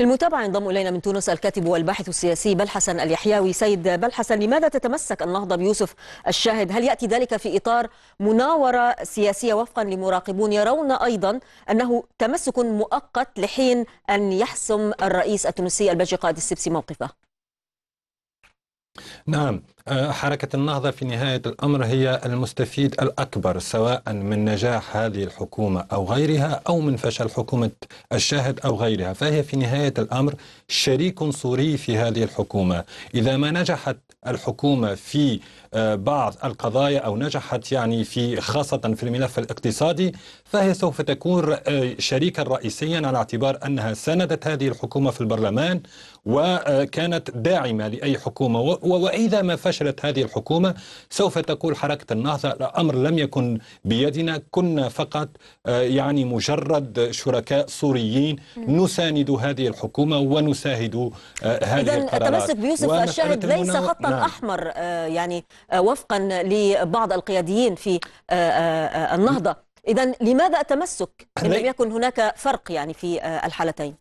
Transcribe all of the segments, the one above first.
المتابعة ينضم إلينا من تونس الكاتب والباحث السياسي بلحسن اليحياوي سيد بلحسن لماذا تتمسك النهضة بيوسف الشاهد هل يأتي ذلك في إطار مناورة سياسية وفقا لمراقبون يرون أيضا أنه تمسك مؤقت لحين أن يحسم الرئيس التونسي البجي قائد السبسي موقفه نعم آه، حركة النهضة في نهاية الأمر هي المستفيد الأكبر سواء من نجاح هذه الحكومة أو غيرها أو من فشل حكومة الشاهد أو غيرها فهي في نهاية الأمر شريك صوري في هذه الحكومة إذا ما نجحت الحكومة في آه، بعض القضايا أو نجحت يعني في خاصة في الملف الاقتصادي فهي سوف تكون آه، شريكا رئيسيا على اعتبار أنها سندت هذه الحكومة في البرلمان وكانت داعمة لأي حكومة وإذا ما فشلت هذه الحكومة سوف تقول حركة النهضة الأمر لم يكن بيدنا كنا فقط آه، يعني مجرد شركاء سوريين نساند هذه الحكومة ونساهد آه، هذه إذن القرارات التمسك بيوسف الشاهد ليس خطا نعم. أحمر آه، يعني وفقا لبعض القياديين في النهضة إذا لماذا التمسك إن لم يكن هناك فرق يعني في الحالتين؟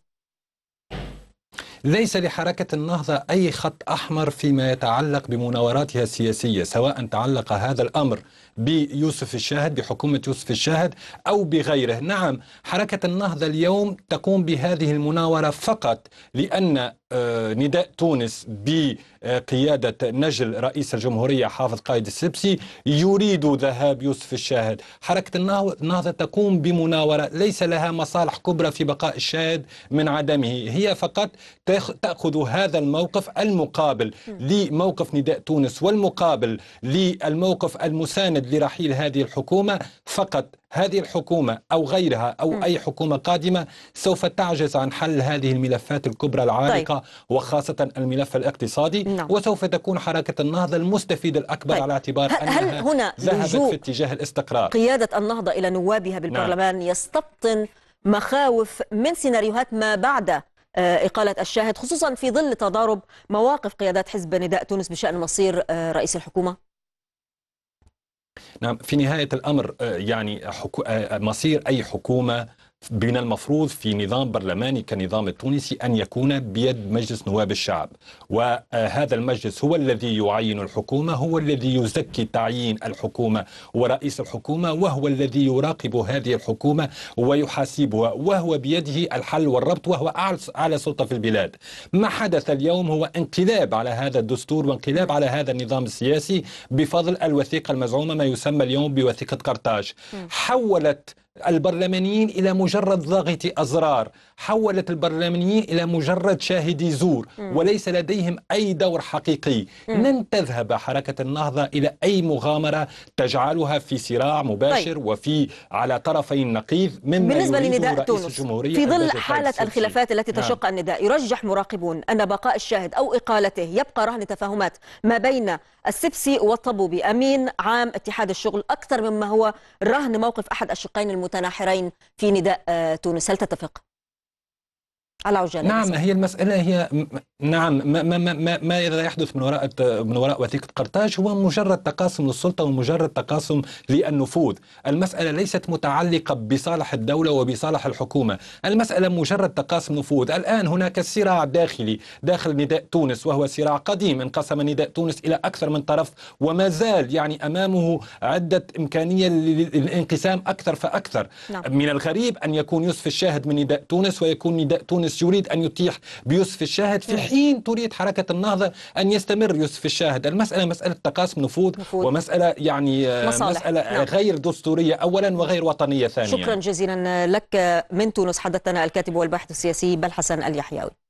ليس لحركة النهضة أي خط أحمر فيما يتعلق بمناوراتها السياسية سواء تعلق هذا الأمر بيوسف الشاهد بحكومة يوسف الشاهد أو بغيره نعم حركة النهضة اليوم تقوم بهذه المناورة فقط لأن آه، نداء تونس بقيادة نجل رئيس الجمهورية حافظ قائد السبسي يريد ذهاب يوسف الشاهد حركة النهضة تقوم بمناورة ليس لها مصالح كبرى في بقاء الشاهد من عدمه هي فقط تأخذ هذا الموقف المقابل لموقف نداء تونس والمقابل للموقف المساند لرحيل هذه الحكومة فقط هذه الحكومة أو غيرها أو أي حكومة قادمة سوف تعجز عن حل هذه الملفات الكبرى العالقة طيب. وخاصة الملف الاقتصادي نعم. وسوف تكون حركة النهضة المستفيد الأكبر طيب. على اعتبار هل أنها هل هنا ذهبت في اتجاه الاستقرار قيادة النهضة إلى نوابها نعم. بالبرلمان نعم. يستبطن مخاوف من سيناريوهات ما بعد آه، إقالة الشاهد خصوصا في ظل تضارب مواقف قيادات حزب نداء تونس بشأن مصير آه، رئيس الحكومة نعم في نهاية الأمر آه، يعني آه، مصير أي حكومة من المفروض في نظام برلماني كالنظام التونسي أن يكون بيد مجلس نواب الشعب وهذا المجلس هو الذي يعين الحكومة هو الذي يزكي تعيين الحكومة ورئيس الحكومة وهو الذي يراقب هذه الحكومة ويحاسبها وهو بيده الحل والربط وهو أعلى سلطة في البلاد ما حدث اليوم هو انقلاب على هذا الدستور وانقلاب على هذا النظام السياسي بفضل الوثيقة المزعومة ما يسمى اليوم بوثيقة قرطاج حولت البرلمانيين إلى مجرد ضاغطي أزرار حولت البرلمانيين إلى مجرد شاهدي زور م. وليس لديهم أي دور حقيقي لن تذهب حركة النهضة إلى أي مغامرة تجعلها في صراع مباشر طيب. وفي على طرفي النقيض مما بالنسبة لنداء تونس في ظل حالة الخلافات التي نعم. تشق نعم. النداء يرجح مراقبون أن بقاء الشاهد أو إقالته يبقى رهن تفاهمات ما بين السبسي والطبوبي أمين عام اتحاد الشغل أكثر مما هو رهن موقف أحد الشقين المتحدين المتناحرين في نداء آه، تونس هل تتفق؟ العجالة نعم هي المسألة هي نعم ما ما ما, ما يحدث من وراء من وراء وثيقة قرطاج هو مجرد تقاسم للسلطة ومجرد تقاسم للنفوذ، المسألة ليست متعلقة بصالح الدولة وبصالح الحكومة، المسألة مجرد تقاسم نفوذ، الآن هناك صراع داخلي داخل نداء تونس وهو صراع قديم انقسم نداء تونس إلى أكثر من طرف وما زال يعني أمامه عدة إمكانية للانقسام أكثر فأكثر. نعم. من الغريب أن يكون يوسف الشاهد من نداء تونس ويكون نداء تونس تونس يريد أن يتيح بيوسف الشاهد في حين تريد حركة النهضة أن يستمر يوسف الشاهد المسألة مسألة تقاسم نفوذ ومسألة يعني آه، مصالح. مسألة نعم. غير دستورية أولا وغير وطنية ثانيا شكرا جزيلا لك من تونس حدثنا الكاتب والباحث السياسي بلحسن اليحيوي